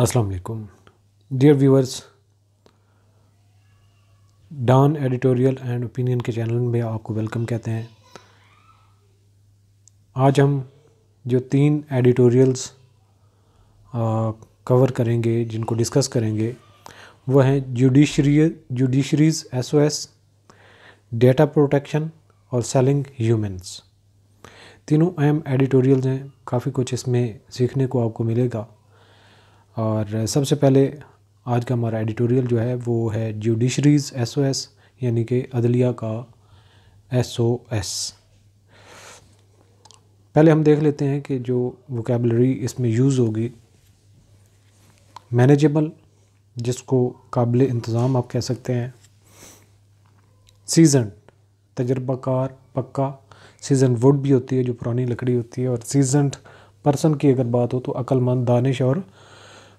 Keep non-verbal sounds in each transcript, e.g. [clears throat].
अस्सलाम वालेकुम dear viewers Dawn editorial and opinion के चैनल में आपको वेलकम कहते हैं आज हम जो तीन एडिटोरियल्स कवर करेंगे जिनको डिस्कस करेंगे वो हैं जुडिशरी जुडिशरीज एस डेटा प्रोटेक्शन और सेलिंग ह्यूमंस तीनों अहम एडिटोरियल्स हैं काफ़ी कुछ इसमें सीखने को आपको मिलेगा और सबसे पहले आज का हमारा एडिटोरियल जो है वो है जुडिशरीज़ एस ओ एस यानी कि अदलिया का एस ओ एस पहले हम देख लेते हैं कि जो वोकेबलरी इसमें यूज़ होगी मैनेजेबल जिसको काबिल इंतज़ाम आप कह सकते हैं सीज़न तजर्बाकार पक्का सीज़न वुड भी होती है जो पुरानी लकड़ी होती है और सीजनड पर्सन की अगर बात हो तो अक्लमंद दानिश और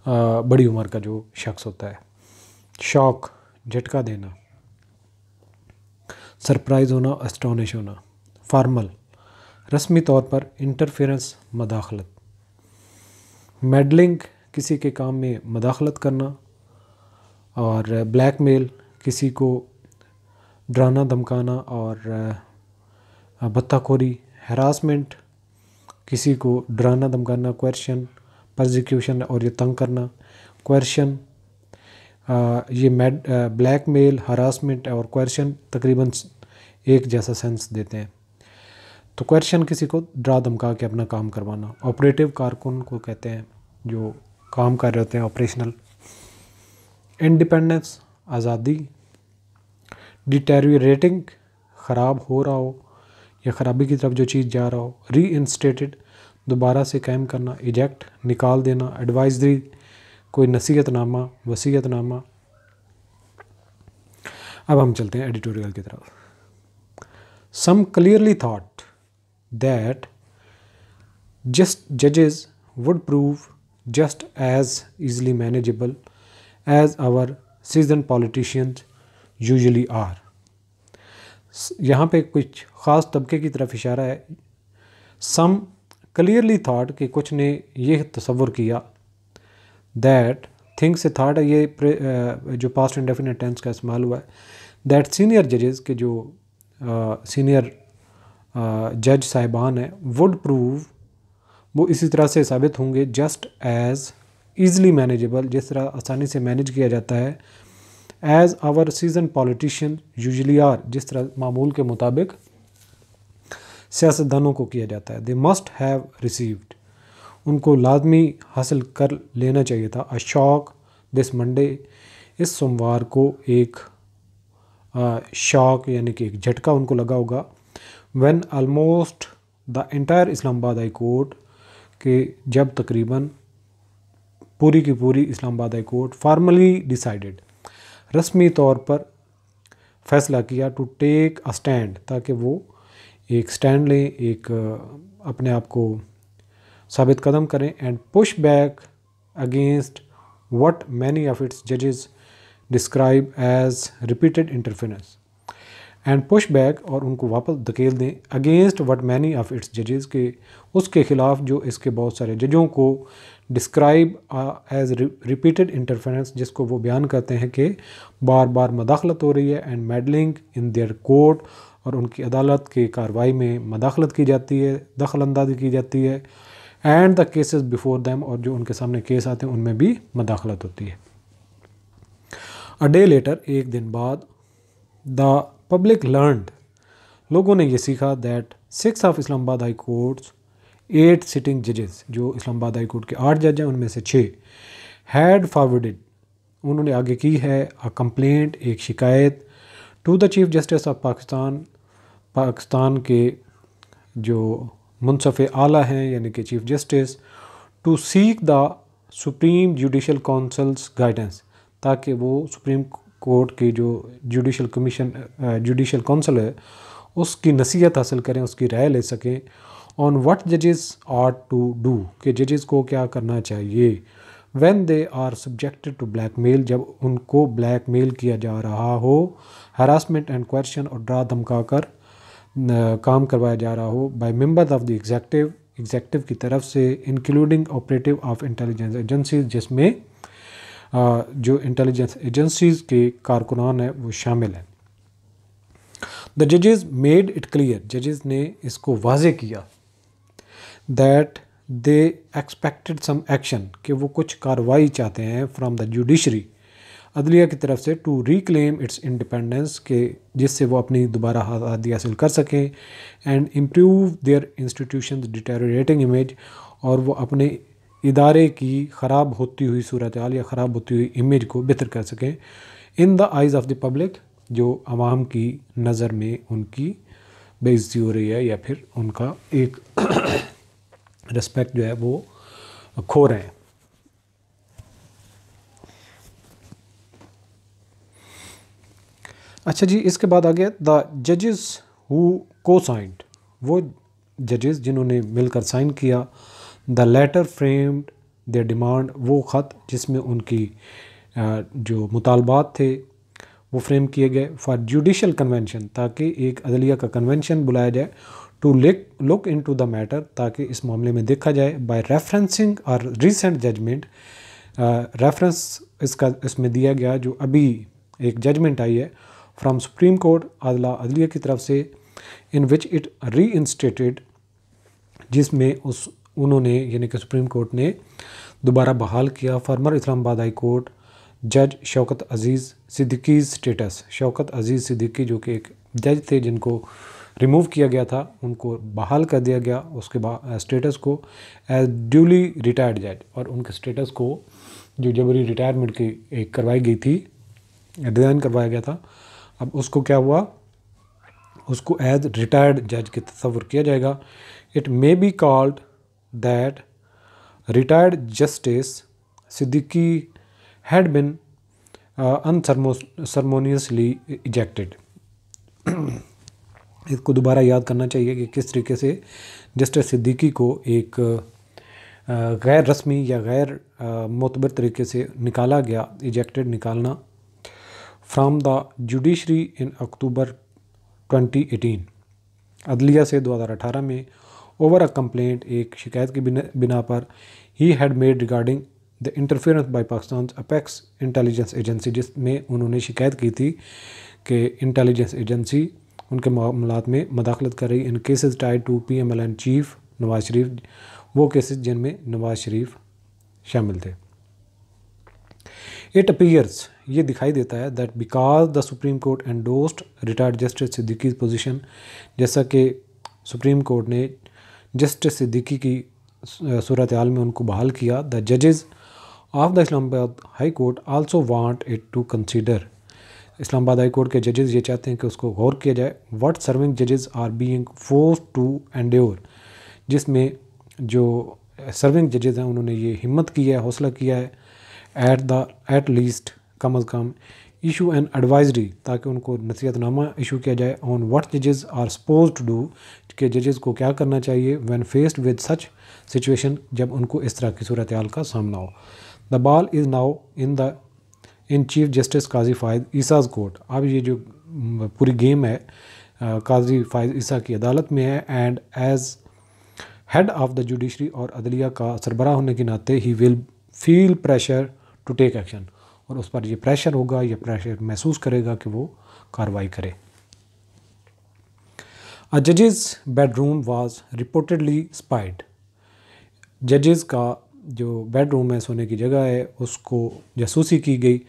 बड़ी उम्र का जो शख्स होता है शौक झटका देना सरप्राइज होना अस्टॉनिश होना फार्मल रस्मी तौर पर इंटरफेरेंस मदाखलत मेडलिंग किसी के काम में मदाखलत करना और ब्लैक मेल किसी को डराना धमकाना और बत्ताखोरी हरासमेंट किसी को डराना धमकाना क्वेश्चन परजिक्यूशन और ये तंग करना क्वेश्चन ये मेड ब्लैक मेल हरासमेंट और क्वेश्चन तकरीबन एक जैसा सेंस देते हैं तो क्वेश्चन किसी को डरा धमका के अपना काम करवाना ऑपरेटिव कारकुन को कहते हैं जो काम कर रहे होते हैं ऑपरेशनल इंडिपेंडेंस आज़ादी डिटेरिटिंग ख़राब हो रहा हो या ख़राबी की तरफ जो चीज़ जा रहा हो री इंस्टेटेड दोबारा से कायम करना इजेक्ट निकाल देना एडवाइजरी कोई नसीहतनामा वसीयतनामा अब हम चलते हैं एडिटोरियल की तरफ some clearly thought that just जजेज would prove just as easily manageable as our seasoned politicians usually are यहाँ पे कुछ ख़ास तबके की तरफ इशारा है सम क्लियरली थाट कि कुछ ने यह तस्वुर किया दैट थिंक से थाट ये जो पास्ट इंडेफिनेट टेंस का इस्तेमाल हुआ है दैट सीनियर जजेस के जो सीनियर जज साहिबान हैं वुड प्रूव वो इसी तरह से साबित होंगे जस्ट एज़ ईजली मैनेजेबल जिस तरह आसानी से मैनेज किया जाता है as our seasoned politician usually are जिस तरह मामूल के मुताबिक सियासतदानों को किया जाता है दे मस्ट हैव रिसीव्ड उनको लाजमी हासिल कर लेना चाहिए था अशॉक दिस मंडे इस सोमवार को एक शॉक यानी कि एक झटका उनको लगा होगा when almost the entire Islamabad high court के जब तकरीबन पूरी की पूरी Islamabad high court formally decided रस्मी तौर पर फैसला किया टू टेक अ स्टैंड ताकि वो एक स्टैंड लें एक अपने आप को साबित कदम करें and push back against what many of its जजेस describe as repeated interference and push back और उनको वापस धकेल दें against what many of its जजेस के उसके खिलाफ जो इसके बहुत सारे जजों को डिस्क्राइब एज रिपीटेड इंटरफेरेंस जिसको वो बयान करते हैं कि बार बार मदाखलत हो रही है and meddling in their court और उनकी अदालत की कार्रवाई में मदाखलत की जाती है दखल अंदाजी की जाती है and the cases before them और जो उनके सामने केस आते हैं उनमें भी मदाखलत होती है अ डे लेटर एक दिन बाद द पब्लिक लर्नड लोगों ने यह सीखा that six of Islamabad high court's eight sitting जजेस जो इस्लामाबाद हाई कोर्ट के आठ जज हैं उनमें से छः हैड फॉरवर्डेड उन्होंने आगे की है अ कंप्लेंट एक शिकायत to the chief justice of Pakistan Pakistan के जो मुनसफ़ आला हैं यानी कि chief justice to seek the supreme judicial council's guidance ताकि वो सुप्रीम कोर्ट के जो जुडिशल कमीशन जुडिशल कौंसल है उसकी नसीहत हासिल करें उसकी राय ले सकें ऑन व्हाट जजेस आर टू डू कि जजेस को क्या करना चाहिए when they are subjected to blackmail जब उनको ब्लैक मेल किया जा रहा हो हरासमेंट एंड क्वेश्चन और ड्रा धमका कर काम करवाया जा रहा हो by members of the executive executive की तरफ से including operative of intelligence agencies जिसमें जो इंटेलिजेंस एजेंसीज के कारकुनान हैं वो शामिल हैं द जजेज मेड इट क्लियर जजेज ने इसको वाजे किया that they expected some action कि वो कुछ कार्रवाई चाहते हैं फ्रॉम द जुडिशरी अदलिया की तरफ से टू रिक्लेम इट्स इंडिपेंडेंस के जिससे वो अपनी दोबारा आज़ादी हासिल कर सकें and improve their institution deteriorating image और वो अपने इदारे की ख़राब होती हुई सूरत हाल या ख़राब होती हुई इमेज को बेहतर कर सकें in the eyes of the public जो आवाम की नज़र में उनकी बेइज्जती हो रही है या फिर उनका एक रिस्पेक्ट [coughs] जो है वो खो रहे हैं अच्छा जी इसके बाद आ गया द जजेस हु को साइंड वो जजेस जिन्होंने मिलकर साइन किया the letter framed the demand वो ख़त जिसमें उनकी जो मुतालबात थे वो फ्रेम किए गए फॉर जुडिशल कन्वेंशन ताकि एक अदलिया का कन्वेंशन बुलाया जाए टू लिक look into the matter ताकि इस मामले में देखा जाए बाई रेफरेंसिंग और रिसेंट जजमेंट रेफरेंस इसका इसमें दिया गया जो अभी एक जजमेंट आई है फ्राम सुप्रीम कोर्ट अदला अदलिया की तरफ से इन विच इट री इंस्टेटेड जिसमें उस उन्होंने यानी कि सुप्रीम कोर्ट ने दोबारा बहाल किया फार्मर इस्लामाबाद हाई कोर्ट जज शौकत अजीज़ सिद्दीकी स्टेटस शौकत अजीज़ सिद्दीकी जो कि एक जज थे जिनको रिमूव किया गया था उनको बहाल कर दिया गया उसके बाद स्टेटस को एज ड्यूली रिटायर्ड जज और उनके स्टेटस को जो जबरी रिटायरमेंट की एक करवाई गई थी डिज़ाइन करवाया गया था अब उसको क्या हुआ उसको एज रिटायर्ड जज के तस्वुर किया जाएगा it may be called that retired justice Siddiqui had been unceremoniously ejected इसको दोबारा याद करना चाहिए कि किस तरीके से जस्टिस सिद्दीकी को एक uh, गैर रस्मी या गैर uh, मतबर तरीके से निकाला गया इजेक्टेड निकालना from the judiciary in October 2018 अदलिया से 2018 में ओवर अ कंप्लेंट एक शिकायत की बिना पर ही had made regarding the interference by Pakistan apex intelligence agency जिसमें उन्होंने शिकायत की थी कि इंटेलिजेंस एजेंसी उनके मामला में मदाखलत कर रही in cases tied to P M L N chief Nawaz Sharif वो केसेस जिनमें नवाज शरीफ शामिल थे इट अपीयर्स ये दिखाई देता है that because the supreme court endorsed retired justice Siddiqui position जैसा कि सुप्रीम कोर्ट ने जस्टिस सिद्दीकी की सूरत हाल में उनको बहाल किया द जजेज़ of the Islamabad high court also want it to consider Islamabad high court के जजेज़ ये चाहते हैं कि उसको गौर किया जाए व्हाट सर्विंग जजेज़ are being force to and जिसमें जो सर्विंग जजेज़ हैं उन्होंने ये हिम्मत की है हौसला किया है एट द एट लीस्ट कम अज़ कम इशू एन एडवाइजरी ताकि उनको नसीहतनामा इशू किया जाए ऑन वट जजेज आर सपोज टू डू कि जजेज को क्या करना चाहिए when faced with such situation जब उनको इस तरह की सूरत हाल का सामना हो the ball is now in the in chief justice Qazi Faez Isa's court अब ये जो पूरी गेम है काजी फ़ायद ईसा की अदालत में है and as head of the judiciary और अदलिया का सरबरा होने के नाते he will feel pressure to take action और उस पर ये प्रेशर होगा या प्रेशर महसूस करेगा कि वो कार्रवाई करे अ जजेस बेडरूम वाज रिपोर्टेडली स्पाइड जजेस का जो बेडरूम है सोने की जगह है उसको जासूसी की गई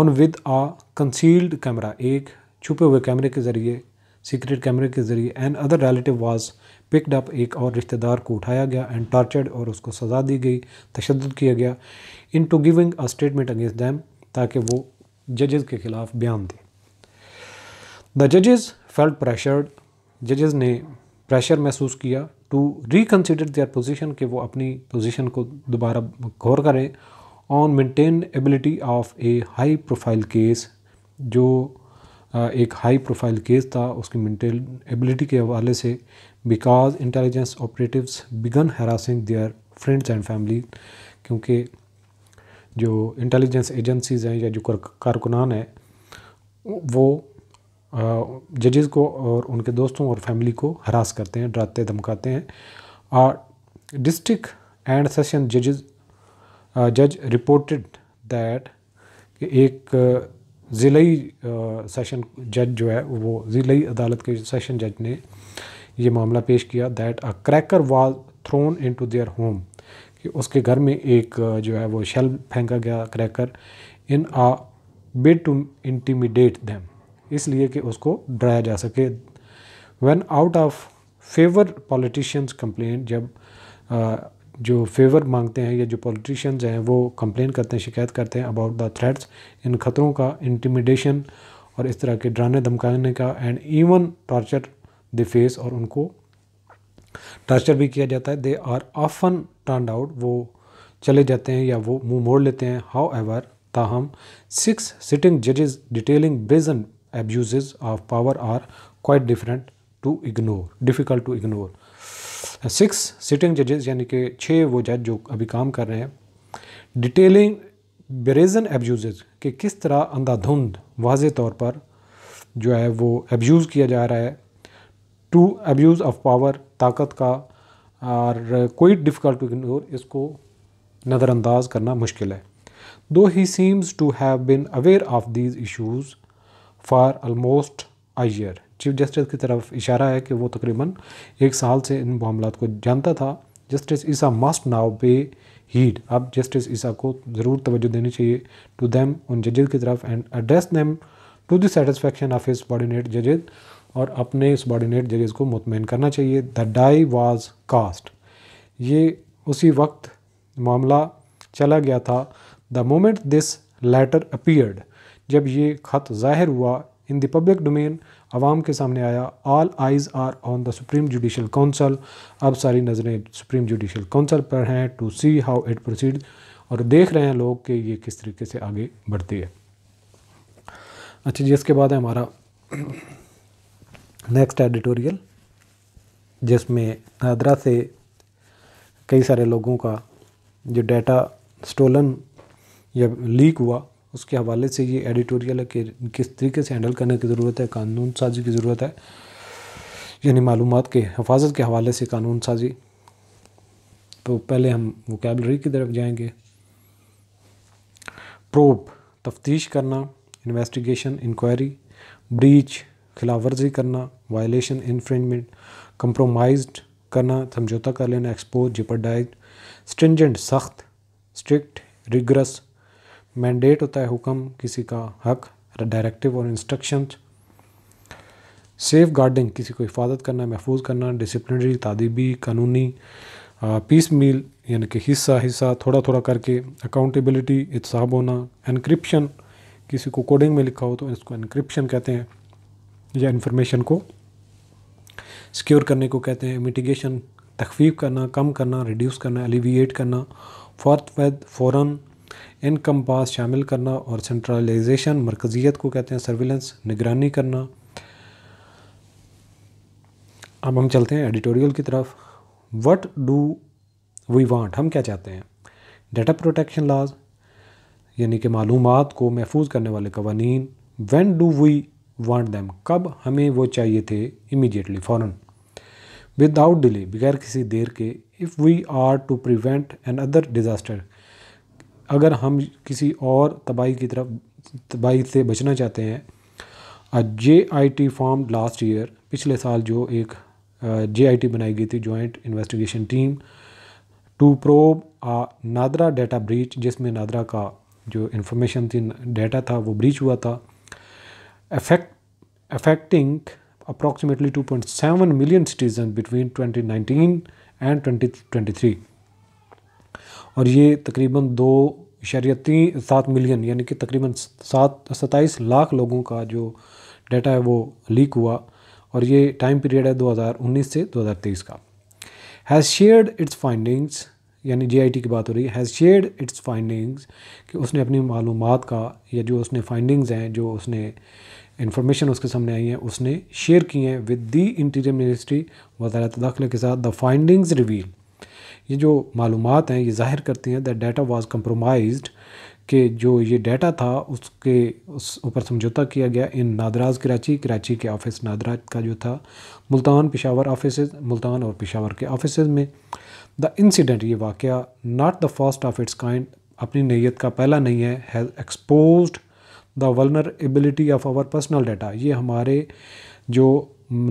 on with a concealed camera एक छुपे हुए कैमरे के ज़रिए सीक्रेट कैमरे के जरिए and other relative was picked up एक और रिश्तेदार को उठाया गया एंड टॉर्चर्ड और उसको सज़ा दी गई तशद किया गया into giving a statement against them ताकि वो जजेस के ख़िलाफ़ बयान दें द जजेस फेल्ट प्रेशर्ड जजेज ने प्रेशर महसूस किया टू रिकन्सिडर दियर पोजिशन कि वो अपनी पोजिशन को दोबारा गौर करें on maintainability of a high profile case जो एक हाई प्रोफाइल केस था उसकी मेंटल एबिलिटी के हवाले से because intelligence operatives began harassing their friends and family क्योंकि जो इंटेलिजेंस एजेंसीज़ हैं या जो कारकुनान है वो जजेस को और उनके दोस्तों और फैमिली को हरास करते हैं डराते धमकाते हैं और डिस्ट्रिक्ट एंड सेशन जजेस जज रिपोर्टेड दैट एक ज़िली सेशन जज जो है वो ज़िली अदालत के सेशन जज ने ये मामला पेश किया that a cracker was thrown into their home कि उसके घर में एक जो है वो शेल फेंका गया cracker in a bid to intimidate them इसलिए कि उसको डराया जा सके when out of favour politicians complain जब जो फेवर मांगते हैं या जो पॉलिटिशियंस हैं वो कंप्लेन करते हैं शिकायत करते हैं अबाउट द थ्रेट्स इन ख़तरों का इंटिमिडेशन और इस तरह के डराने धमकाने का and even torture they face और उनको टॉर्चर भी किया जाता है they are often turn out वो चले जाते हैं या वो मुंह मोड़ लेते हैं हाउ एवर ताहम सिक्स सिटिंग जजेस detailing basin abuse of power are quite different to ignore difficult to ignore six sitting जजेस यानी कि छः वो जज जो अभी काम कर रहे हैं डिटेलिंग बेरेजन एब्यूज़ कि किस तरह अंधाधुंध वाज तौर पर जो है वो एब्यूज़ किया जा रहा है टू एब्यूज़ ऑफ पावर ताकत का और कोई डिफ़िकल्ट इग्नोर इसको नज़रअंदाज करना मुश्किल है though he seems to have been aware of these issues for almost a year chief justice की तरफ इशारा है कि वो तकरीबन एक साल से इन मामला को जानता था justice Isa must now pay heed अब जस्टिस ईसा को ज़रूर तवज्जो देनी चाहिए टू दैम उन जजेज की तरफ and address them to the satisfaction of its subordinate जजेज और अपने इस बॉर्डिनेट जजेज को मुतमिन करना चाहिए द डाई वाज कास्ट ये उसी वक्त मामला चला गया था the moment this letter appeared जब ये ख़त ज़ाहिर हुआ इन द पब्लिक डोमेन आवाम के सामने आया all eyes are on the supreme judicial council अब सारी नज़रें सुप्रीम जुडिशल काउंसिल पर हैं to see how it proceed और देख रहे हैं लोग कि ये किस तरीके से आगे बढ़ती है अच्छा जी इसके बाद है हमारा नेक्स्ट एडिटोरियल जिसमें नादरा से कई सारे लोगों का जो डाटा स्टोलन या लीक हुआ उसके हवाले से ये एडिटोरियल है कि किस तरीके से हैंडल करने की ज़रूरत है कानून साजी की ज़रूरत है यानी मालूम के हफाजत के हवाले से कानून साजी तो पहले हम वोकेबलरी की तरफ जाएंगे प्रोब तफ्तीश करना इन्वेस्टिगेशन इंक्वायरी ब्रीच खिलाफ वर्जी करना वायलेशन इन्फ्रिंजमेंट कंप्रोमाइज करना समझौता कर लेना एक्सपोज जिपरडाइज स्ट्रिंजेंट सख्त स्ट्रिक्ट रिग्रस मैंडेट होता है हुक्म किसी का हक डायरेक्टिव और इंस्ट्रक्शन सेफ गार्डिंग किसी को हिफाजत करना महफूज करना डिसिप्लिनरी तदीबी कानूनी पीस मील यानी कि हिस्सा हिस्सा थोड़ा थोड़ा करके अकाउंटेबिलिटी इतसाब होना इनक्रप्शन किसी को कोडिंग में लिखा हो तो इसको इनक्रप्शन कहते हैं या इन्फॉर्मेशन को सिक्योर करने को कहते हैं मिटिगेशन तखफीफ करना कम करना रिड्यूस करना एलिविएट करना फॉर्थ फौरन इन पास शामिल करना और सेंट्रलाइजेशन मरकज़ियत को कहते हैं सर्विलेंस निगरानी करना अब हम चलते हैं एडिटोरियल की तरफ वट डू वी वांट हम क्या चाहते हैं डाटा प्रोटेक्शन लाज यानी कि मालूम को महफूज करने वाले कवानी when do we want them कब हमें वो चाहिए थे इमीडिएटली फ़ौर विदाउट डिले बगैर किसी देर के if we are to prevent another disaster अगर हम किसी और तबाही की तरफ तबाही से बचना चाहते हैं J I T form last year पिछले साल जो एक जे आई टी बनाई गई थी joint investigation team to probe a NADRA data breach जिसमें नादरा का जो इन्फॉर्मेशन थी डेटा था वो ब्रीच हुआ था two point seven million citizen between twenty nineteen and twenty twenty three और ये तकरीबन दो तीन सात मिलियन यानी कि तकरीबन सात सत्ताईस लाख लोगों का जो डाटा है वो लीक हुआ और ये टाइम पीरियड है 2019 से 2023 का हैज़ शेयर्ड इट्स फाइंडिंग्स यानी जीआईटी की बात हो रही है हैज़ शेयर्ड इट्स फाइंडिंग्स कि उसने अपनी मालूम का या जो उसने फाइंडिंग्स हैं जो उसने इन्फॉर्मेशन उसके सामने आई है उसने शेयर की हैं विद दी इंटीरियर मिनिस्ट्री वजारत दाखिले के साथ द फाइंडिंग्स रिवील ये जो मालूम हैं ये जाहिर करती हैं दैट डाटा वाज कम्प्रोमाइज्ड के जो ये डाटा था उसके उस ऊपर समझौता किया गया इन नादराज कराची कराची के ऑफिस नादराज का जो था मुल्तान पिशावर ऑफिस मुल्तान और पिशावर के ऑफिस में द इंसीडेंट ये वाक़ not the first of its kind अपनी नैयत का पहला नहीं है has expose the vulnerability of our personal data ये हमारे जो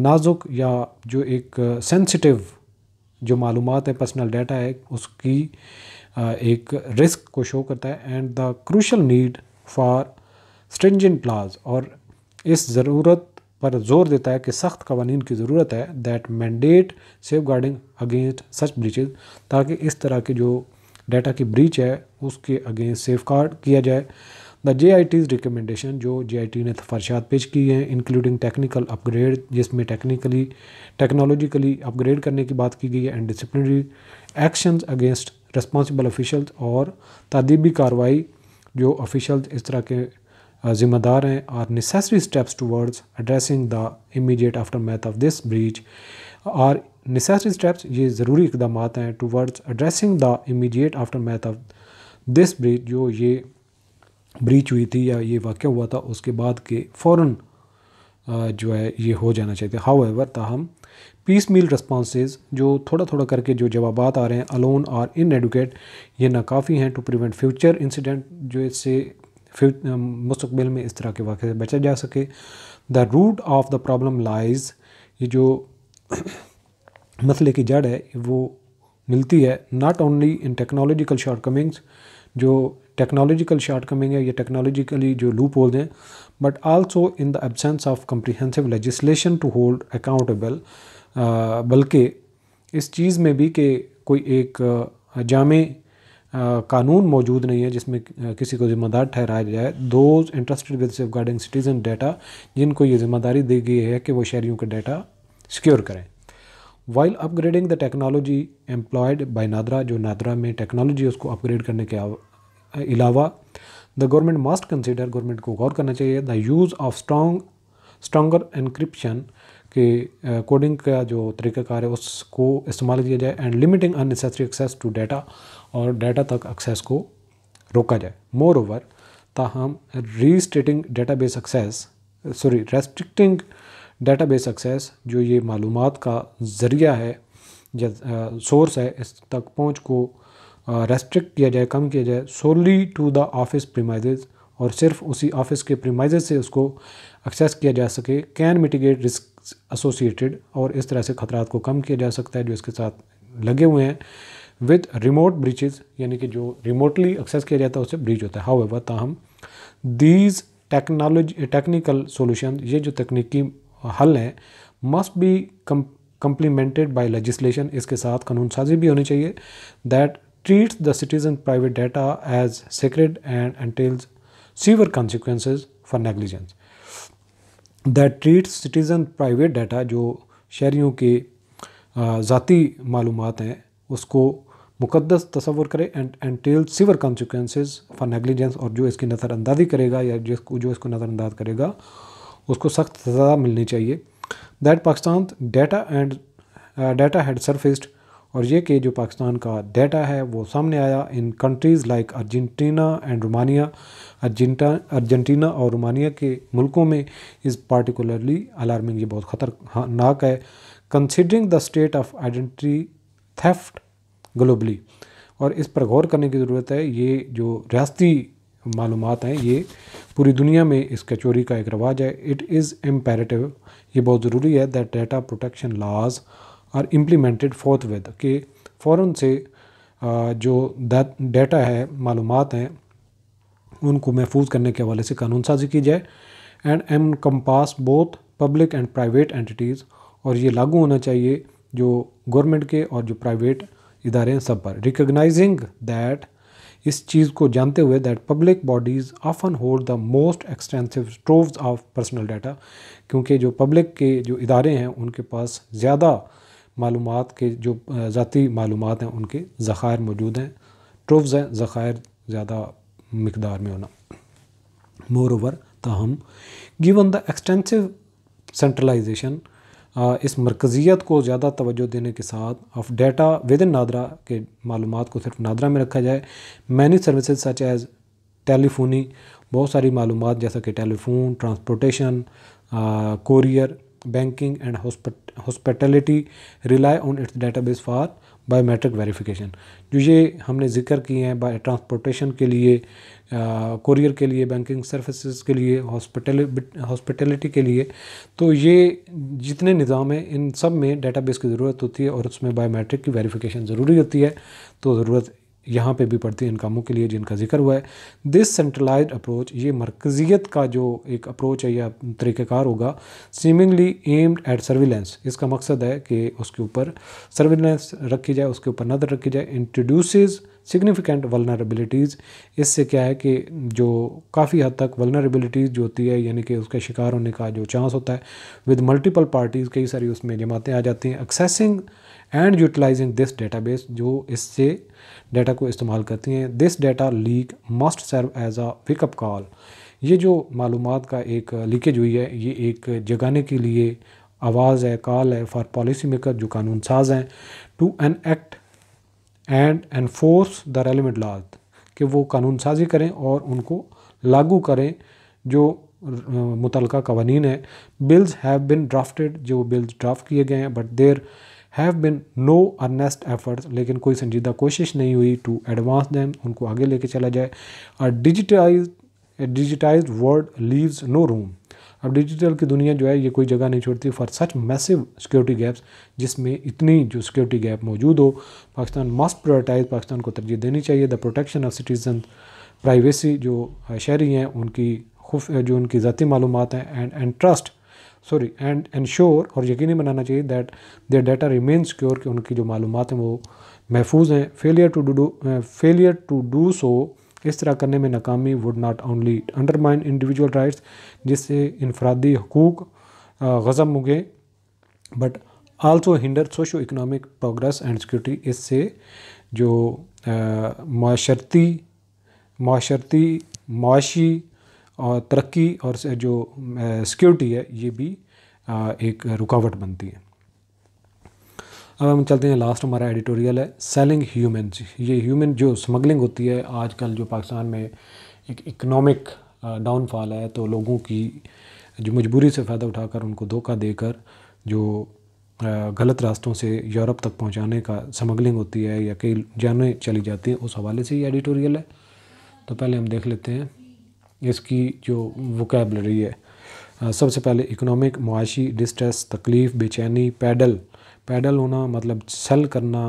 नाजुक या जो एक सेंसिटिव जो मालूम है पर्सनल डाटा है उसकी एक रिस्क को शो करता है and the crucial need for stringent laws और इस ज़रूरत पर जोर देता है कि सख्त कवानीन की ज़रूरत है that mandate safeguarding against such breaches ताकि इस तरह के जो डाटा की ब्रीच है उसके अगेंस्ट सेफ गार्ड किया जाए the J I T's recommendation जो जे आई टी ने सिफारशात पेश की हैं इंक्लूडिंग टेक्निकल अपग्रेड जिसमें टेक्निकली टेक्नोलॉजिकली अपग्रेड करने की बात की गई है and disciplinary actions against responsible officials और तदीबी कार्रवाई जो ऑफिशल्स इस तरह के ज़िम्मेदार हैं are necessary steps towards addressing the immediate aftermath of this breach are necessary steps ये ज़रूरी इकदाम हैं towards addressing the immediate aftermath of this breach जो ये ब्रीच हुई थी या ये वाक़ हुआ था उसके बाद के फ़ौर जो है ये हो जाना चाहिए था हाउ एवर ताहम पीस मील रिस्पॉन्स जो थोड़ा थोड़ा करके जो जवाब आ रहे हैं अलोन और इन एडुकेट ये नाकाफ़ी हैं टू प्रिवेंट फ्यूचर इंसिडेंट जो इससे मुस्तबिल में इस तरह के वाक़े से बचा जा सके the root of the problem lies ये जो [clears throat] मसले की जड़ है वो मिलती है not only in technological shortcomings जो टेक्नोलॉजिकल शार्ट कमिंग है या टेक्नोलॉजिकली जो लूप holes हैं but also in the absence of comprehensive legislation to hold accountable बल्कि इस चीज़ में भी कि कोई एक uh, जामे uh, कानून मौजूद नहीं है जिसमें uh, किसी को ज़िम्मेदार ठहराया जाए those interested with safeguarding citizen data जिनको ये जिम्मेदारी दी गई है कि वो शहरीों का डाटा सिक्योर करें while upgrading the technology employed by NADRA जो नादरा में टेक्नोलॉजी उसको अपग्रेड करने के अलावा the government must consider government को गौर करना चाहिए the use of strong stronger encryption के कोडिंग का जो तरीक़ाकार है उसको इस्तेमाल किया जाए and limiting unnecessary access to data और डाटा तक एक्सेस को रोका जाए मोर ओवर ताहम restating database access sorry restricting data database access जो ये मालूम का ज़रिया है या सोर्स है इस तक पहुँच को रेस्ट्रिक्ट किया जाए कम किया जाए solely to the office premise और सिर्फ उसी ऑफिस के प्रीमाइजेज से उसको एक्सेस किया जा सके कैन मिटिगेट रिस्क एसोसिएटेड और इस तरह से खतरात को कम किया जा सकता है जो इसके साथ लगे हुए हैं विद रिमोट ब्रीचेज यानी कि जो रिमोटली एक्सेस किया जाता है उससे ब्रीच होता है हाउ एवर ताहम दीज टेक्नोलॉजी टेक्निकल सोल्यूशन ये जो तकनीकी हल हैं must be complemented by legislation इसके साथ कानून साजी भी होनी चाहिए that treats the citizen private data as sacred and entails severe consequences for negligence. That treats citizen private data जो शहरीों के ज़ाती मालूम हैं उसको मुकदस तस्वर करे and entail severe consequences for negligence और जो इसकी नज़रअंदाजी करेगा या जिसको जो इसको नज़रअंदाज करेगा उसको सख्त सज़ा मिलनी चाहिए that Pakistan data and data had surfaced और ये कि जो पाकिस्तान का डेटा है वो सामने आया in countries like Argentina and Romania अर्जेंटा अर्जेंटीना और रोमानिया के मुल्कों में इस पार्टिकुलरली अलार्मिंग ये बहुत ख़तरनाक है considering the state of identity theft globally और इस पर गौर करने की ज़रूरत है ये जो रियाती मालूम हैं ये पूरी दुनिया में इसके चोरी का एक रवाज है इट इज़ इम्पेरेटिव ये बहुत ज़रूरी है that data protection laws are implemented forthwith कि फ़ौर से जो डेटा है मालूम हैं उनको महफूज करने के हवाले से कानून साजी की जाए and encompass both public and private entities और ये लागू होना चाहिए जो गवर्नमेंट के और जो प्राइवेट इदारे हैं सब पर रिकगनाइजिंग दैट इस चीज़ को जानते हुए that public bodies often hold the most extensive trove of personal data क्योंकि जो पब्लिक के जो इदारे हैं उनके पास ज़्यादा मालूम के जो ज़ाती मालूम हैं उनके ज़ख़ायर मौजूद हैं ट्रोव्स हैं ज़ख़ायर ज़्यादा मकदार में होना मोर ओवर तहम गिवन द एक्सटेंसिव सेंट्रलाइजेशन इस मरकज़ियत को ज़्यादा तवज्जो देने के साथ of data within NADRA के मालूम को सिर्फ नादरा में रखा जाए many service such as telephony बहुत सारी मालूम जैसा कि telephone transportation courier banking and हॉस्पिट hospitality rely on its database for biometric verification जो ये हमने जिक्र किए हैं बाय ट्रांसपोर्टेशन के लिए कोरियर के लिए बैंकिंग सर्विसेज के लिए हॉस्पिटल हॉस्पिटलिटी के लिए तो ये जितने निज़ाम हैं इन सब में डेटाबेस की ज़रूरत होती है और उसमें बायोमेट्रिक की वेरिफिकेशन ज़रूरी होती है तो ज़रूरत यहाँ पे भी पड़ती है इन कामों के लिए जिनका जिक्र हुआ है दिस सेंट्रलाइज्ड अप्रोच ये मरकजियत का जो एक अप्रोच है या तरीक़ार होगा सीमिंगली एम्ड एट सर्विलेंस इसका मकसद है कि उसके ऊपर सर्विलेंस रखी जाए उसके ऊपर नज़र रखी जाए इंट्रोड्यूस सिग्निफिकेंट वलनरेबिलिटीज़ इससे क्या है कि जो काफ़ी हद तक वलनरेबिलिटीज़ जो होती है यानी कि उसके शिकार होने का जो चांस होता है विद मल्टीपल पार्टीज़ कई सारी उसमें जमातें आ जाती हैं accessing and utilising this database जो इससे डेटा को इस्तेमाल करती हैं this data leak must serve as a wake up call ये जो मालूम का एक लीकेज हुई है ये एक जगाने के लिए आवाज़ है कॉल है फॉर पॉलिसी मेकर जो कानून साज हैं to enact and enforce the relevant laws कि वो कानून साजी करें और उनको लागू करें जो मुतल कवानीन है बिल्स हैव बिन ड्राफ्टेड जो बिल्स ड्राफ्ट किए गए हैं but there have been no honest efforts लेकिन कोई संजीदा कोशिश नहीं हुई टू एडवांस दैम उनको आगे लेके चला जाए और digitise digitise world leaves no room अब डिजिटल की दुनिया जो है ये कोई जगह नहीं छोड़ती for such massive security gaps जिसमें इतनी जो सिक्योरिटी गैप मौजूद हो पाकिस्तान मस्ट प्रायोरिटाइज पाकिस्तान को तरजीह देनी चाहिए the protection of citizen privacy जो शहरी हैं उनकी खुफ जो उनकी ज़ाती मालूम हैं and and trust sorry and ensure और यकीनी बनाना चाहिए that their data remain secure कि उनकी जो मालूम हैं वो महफूज हैं failure to do failure to do so इस तरह करने में नाकामी would not only undermine individual rights जिससे इनफरादी हकूक गज़म होंगे but also hinder socio economic progress and security इससे जो uh, माशरती माशरती माशी और तरक्की और जो सिक्योरिटी है ये भी एक रुकावट बनती है अब हम चलते हैं लास्ट हमारा एडिटोरियल है सेलिंग ह्यूमन ये ह्यूमन जो स्मगलिंग होती है आजकल जो पाकिस्तान में एक इकनॉमिक डाउनफॉल है तो लोगों की जो मजबूरी से फ़ायदा उठाकर उनको धोखा देकर जो गलत रास्तों से यूरोप तक पहुंचाने का स्मगलिंग होती है या कई जानें चली जाती हैं उस हवाले से ये एडिटोरियल है तो पहले हम देख लेते हैं इसकी जो वोकेबलरी है सबसे पहले इकनॉमिक मुआशी डिस्ट्रेस तकलीफ़ बेचैनी पैडल पैडल होना मतलब सेल करना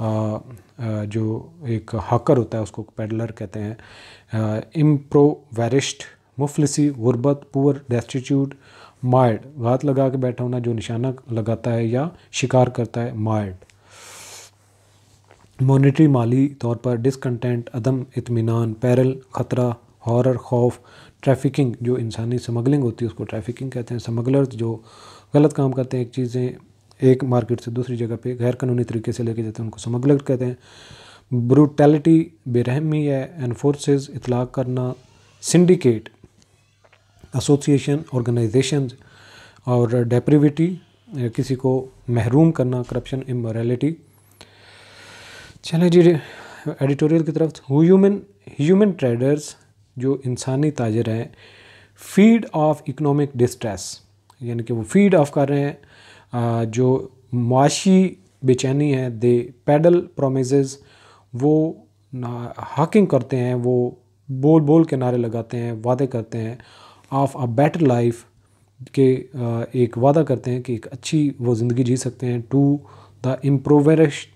आ, जो एक हाकर होता है उसको पैडलर कहते हैं इम्प्रोवेरिस्ट मुफलसी गुरबत पुअर डेस्टिट्यूट मार्ड घात लगा के बैठा होना जो निशाना लगाता है या शिकार करता है मार्ड मोनिट्री माली तौर पर डिसकंटेंट अदम इतमान पैरल ख़तरा हॉरर खौफ ट्रैफिकिंग जो इंसानी स्मगलिंग होती है उसको ट्रैफिकिंग कहते हैं स्मगलर्स जो गलत काम करते हैं एक चीज़ें एक मार्केट से दूसरी जगह पे गैर कानूनी तरीके से लेके जाते हैं उनको स्मगलर कहते हैं ब्रूटैलिटी बेरहमी है एनफोर्सेस इतलाक करना सिंडिकेट एसोसिएशन ऑर्गेनाइजेशन और डेप्रिविटी किसी को महरूम करना करप्शन इमोरलिटी चले जी एडिटोरियल की तरफ ह्यूमन ह्यूमन ट्रेडर्स जो इंसानी ताजर हैं फीड ऑफ इकोनॉमिक डिस्ट्रेस यानी कि वो फीड ऑफ कर रहे हैं जो मुआशी बेचैनी है दे पैडल प्रोमिज़ वो हाकिंग करते हैं वो बोल बोल के नारे लगाते हैं वादे करते हैं ऑफ अ बेटर लाइफ के एक वादा करते हैं कि एक अच्छी वो ज़िंदगी जी सकते हैं टू द इम्प्रोवरिश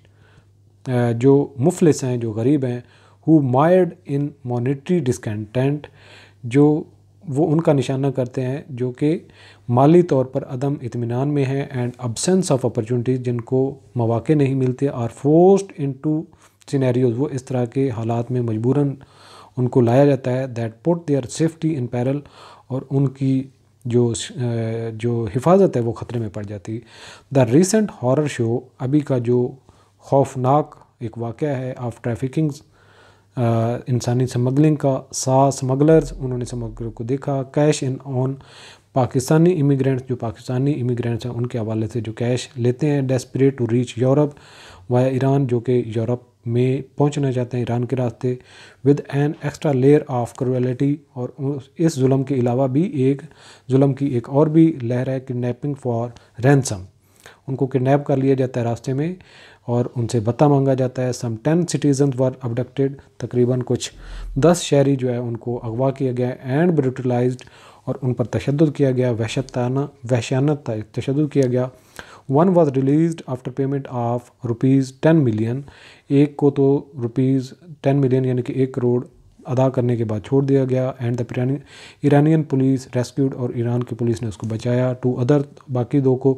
जो मुफलिस हैं जो गरीब हैं who mired in monetary discontent जो वो उनका निशाना करते हैं जो कि माली तौर पर अदम इतमान में है एंड अबसेंस ऑफ अपॉर्चुनिटीज़ जिनको मौाक़े नहीं मिलते are forced into scenarios वो इस तरह के हालात में मजबूरन उनको लाया जाता है that put their safety in peril और उनकी जो जो हिफाजत है वो ख़तरे में पड़ जाती द रिसेंट हॉर शो अभी का जो खौफनाक एक वाक़ है ऑफ ट्रैफिकिंग्स इंसानी स्मगलिंग का सा स्मगलर्स उन्होंने स्मगलर को देखा cash in on Pakistani immigrants जो पाकिस्तानी इमिग्रेंट्स हैं उनके हवाले से जो कैश लेते हैं desperate to reach Europe via Iran जो कि यूरोप में पहुंचना चाहते हैं ईरान के रास्ते with an extra layer of cruelty और इस जुल्म के अलावा भी एक जुल्म की एक और भी लहर है किडनेपिंग फॉर रैनसम उनको किडनेप कर लिया जाता है रास्ते में और उनसे बता मांगा जाता है some ten citizen were abducted तकरीबन कुछ दस शहरी जो है उनको अगवा किया गया एंड ब्रिटलाइज और उन पर तशद किया गया वहशताना वहशाना तशद किया गया one was release after payment of rupees ten million एक को तो रुपीज़ टेन मिलियन यानी कि एक करोड़ अदा करने के बाद छोड़ दिया गया and the Iranian police rescued और ईरान की पुलिस ने उसको बचाया टू अदर बाकी दो को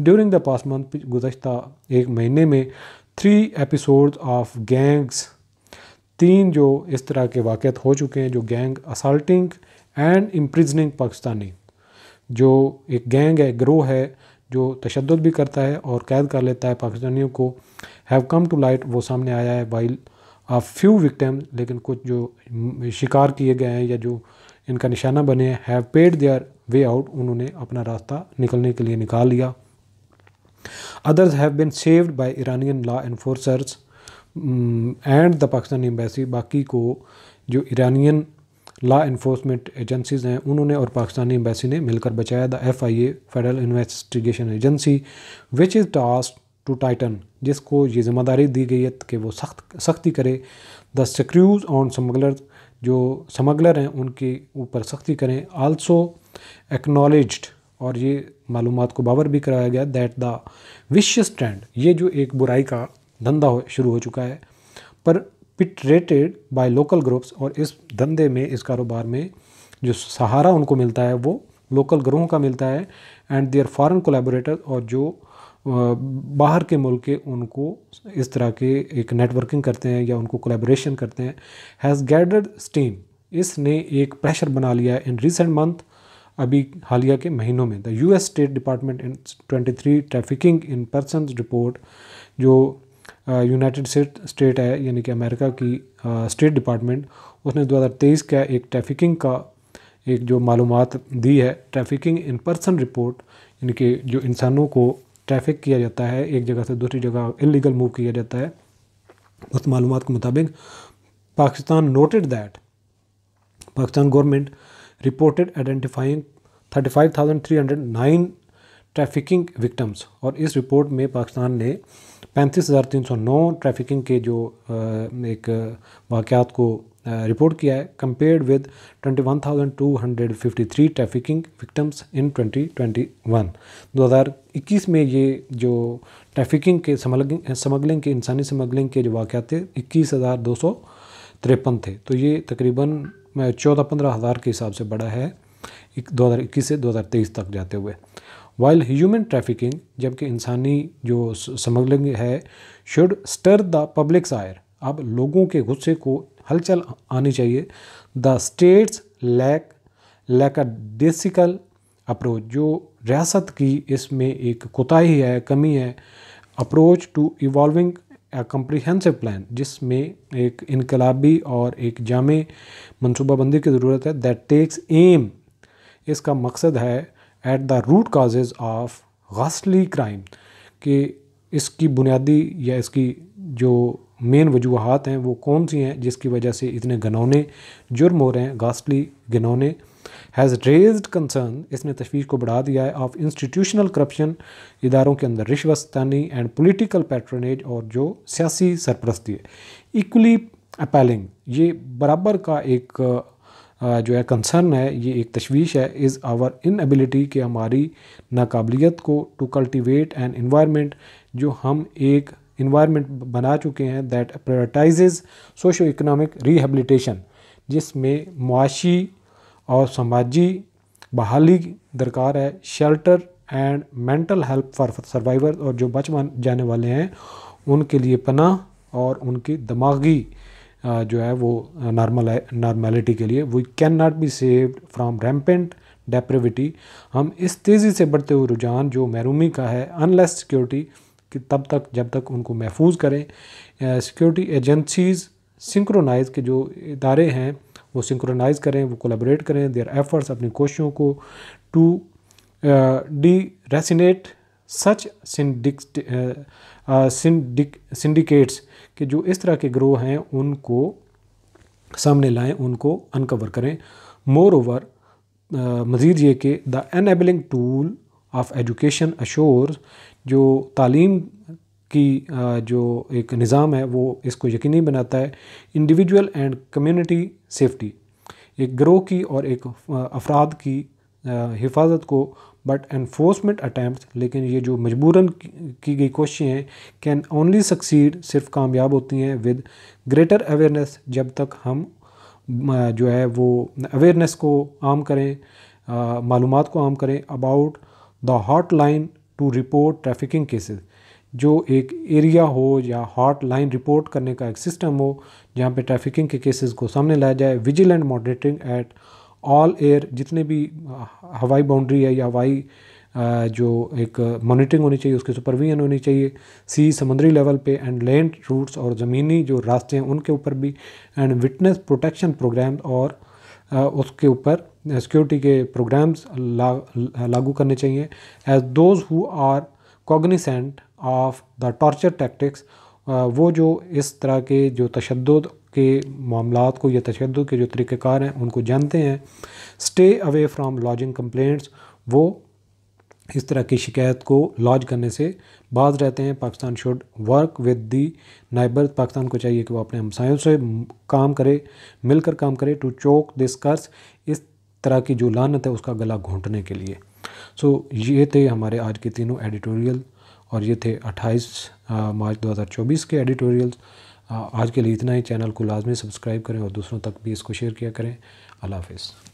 ड्यूरिंग द पास मंथ गुजशत एक महीने में थ्री एपिसोड ऑफ गैंग्स तीन जो इस तरह के वाक़ हो चुके हैं जो gang assaulting and imprisoning Pakistani जो एक गैंग है ग्रोह है जो तशद भी करता है और कैद कर लेता है पाकिस्तानियों को हैव कम टू लाइट वो सामने आया है वाइल आ फ्यू विक्टम लेकिन कुछ जो शिकार किए गए हैं या जो इनका निशाना बने have paid their way out उन्होंने अपना रास्ता निकलने के लिए निकाल लिया others have been saved by Iranian law enforcers and the Pakistani embassy बाकी को जो ईरानियन लॉ इन्फोर्समेंट एजेंसीज़ हैं उन्होंने और पाकिस्तानी एम्बेसी ने मिलकर बचाया the F I A federal investigation agency which is task to tighten जिसको ये जिम्मेदारी दी गई है कि वो सख्त सख्ती करे द सक्रूज ऑन स्मगलर जो समगलर हैं उनके ऊपर सख्ती करें आल्सो एक्नॉलेज्ड और ये मालूम को बावर भी कराया गया दैट द विशियस ट्रेंड ये जो एक बुराई का धंधा हो शुरू हो चुका है पर पिटरेटेड बाय लोकल ग्रुप्स और इस धंधे में इस कारोबार में जो सहारा उनको मिलता है वो लोकल ग्रोहों का मिलता है एंड देयर फॉरेन कोलेबोरेटर और जो बाहर के मुल्क के उनको इस तरह के एक नेटवर्किंग करते हैं या उनको कोलेबोरेशन करते हैं हैज़ गैडर्ड स्टीम इसने एक प्रेशर बना लिया इन रिसेंट मंथ अभी हालिया के महीनों में the U S State Department in 23 trafficking in person report जो यूनाइटेड स्टेट है यानी कि अमेरिका की स्टेट डिपार्टमेंट उसने 2023 का एक ट्रैफिकिंग का एक जो मालूम दी है ट्रैफिकिंग इन पर्सन रिपोर्ट यानी कि जो इंसानों को ट्रैफिक किया जाता है एक जगह से दूसरी जगह इलीगल मूव किया जाता है उस मालूम के मुताबिक Pakistan noted that Pakistan government reported identifying 35,309 trafficking victims और इस रिपोर्ट में पाकिस्तान ने 35,309 ट्रैफिकिंग के जो एक वाक़ को रिपोर्ट किया है compared with 21,253 trafficking victims in 2021 2021 में ये जो ट्रैफिकिंग के समगलिंग के इंसानी समगलिंग के जो वाक़ थे इक्कीस हज़ार दो सौ तिरपन थे तो ये तकरीबन चौदह पंद्रह हज़ार के हिसाब से बड़ा है 2021 से 2023 तक जाते हुए वाइल ह्यूमन ट्रैफिकिंग जबकि इंसानी जो समगलिंग है should stir the public ire अब लोगों के गुस्से को हलचल आनी चाहिए the state's lack lack a decisive approach जो रियासत की इसमें एक कोताही है कमी है approach to evolving comprehensive plan जिसमें एक इनकलाबी और एक जाम मनसूबाबंदी की ज़रूरत है दैट टेक्स एम इसका मकसद है at the root causes of ghastly crime कि इसकी बुनियादी या इसकी जो मेन वजूहत हैं वो कौन सी हैं जिसकी वजह से इतने गनौने जुर्म हो रहे हैं गास्टली गनौने हैज़ रेज्ड कंसर्न इसने तशवीश को बढ़ा दिया है ऑफ इंस्टीट्यूशनल करप्शन इदारों के अंदर रिश्वस्तानी एंड पोलिटिकल पैटर्नेज और जो सियासी सरपरस्ती है इक्वली अपैलिंग ये बराबर का एक जो है कंसर्न है ये एक तशवीश है इज़ आवर इनएबिलिटी के हमारी नाकबलीत को टू कल्टिवेट एन इन्वायरमेंट जो हम एक इन्वायरमेंट बना चुके हैं that prioritises socio economic rehabilitation जिसमें मुआशी और समाजी बहाली दरकार है shelter and mental help for survivor और जो बच जाने वाले हैं उनके लिए पनाह और उनकी दिमागी जो है वो नॉर्मल नॉर्मेलिटी के लिए we can not be saved from rampant depravity हम इस तेज़ी से बढ़ते हुए रुझान जो महरूमी का है अनलेस सिक्योरिटी कि तब तक जब तक उनको महफूज करें सिक्योरिटी एजेंसीज़ सिंक्रोनाइज के जो इदारे हैं वो सिंक्रोनाइज करें वो कोलेबरेट करें देयर एफर्ट्स अपनी कोशिशों को to deracinate such syndicates के जो इस तरह के ग्रोह हैं उनको सामने लाएं उनको अनकवर करें मोर ओवर मज़ीद ये कि the enabling tool of education assure जो तालीम की जो एक निज़ाम है वो इसको यकीनी बनाता है इंडिविजुअल एंड कम्युनिटी सेफ्टी एक ग्रोह की और एक अफराद की हिफाजत को बट एनफोर्समेंट अटैम्प्ट लेकिन ये जो मजबूरन की गई कोशिशें हैं कैन ओनली सक्सीड सिर्फ कामयाब होती हैं विद ग्रेटर अवेयरनेस जब तक हम जो है वो अवेयरनेस को आम करें मालूम को आम करें about the hot line to report trafficking cases जो एक एरिया हो या हॉट लाइन रिपोर्ट करने का एक सिस्टम हो जहाँ पे ट्रैफिकिंग के केसेस को सामने लाया जाए vigilant moderating at all air जितने भी हवाई बाउंड्री है या हवाई जो एक मॉनिटरिंग होनी चाहिए उसके सुपरविजन होनी चाहिए सी समुद्री लेवल पे एंड लैंड रूट्स और ज़मीनी जो रास्ते हैं उनके ऊपर भी एंड विटनेस प्रोटेक्शन प्रोग्राम और उसके ऊपर सिक्योरिटी के प्रोग्राम्स ला, लागू करने चाहिए as those who are cognisant of the torture tactics वो जो इस तरह के जो तशद के मामला को या तशद के जो तरीक़ार हैं उनको जानते हैं stay away from lodging complaints वो इस तरह की शिकायत को लॉज करने से बाज रहते हैं Pakistan should work with the neighbour Pakistan को चाहिए कि वो अपने हमसायों से काम करे मिलकर काम करे टू चोक दिस कर्स इस तरह की जो लानत है उसका गला घोंटने के लिए सो so, ये थे हमारे आज के तीनों एडिटोरियल और ये थे 28 मार्च 2024 के एडिटोरियल्स आज के लिए इतना ही चैनल को लाजमी सब्सक्राइब करें और दूसरों तक भी इसको शेयर किया करें अल्लाह हाफिज़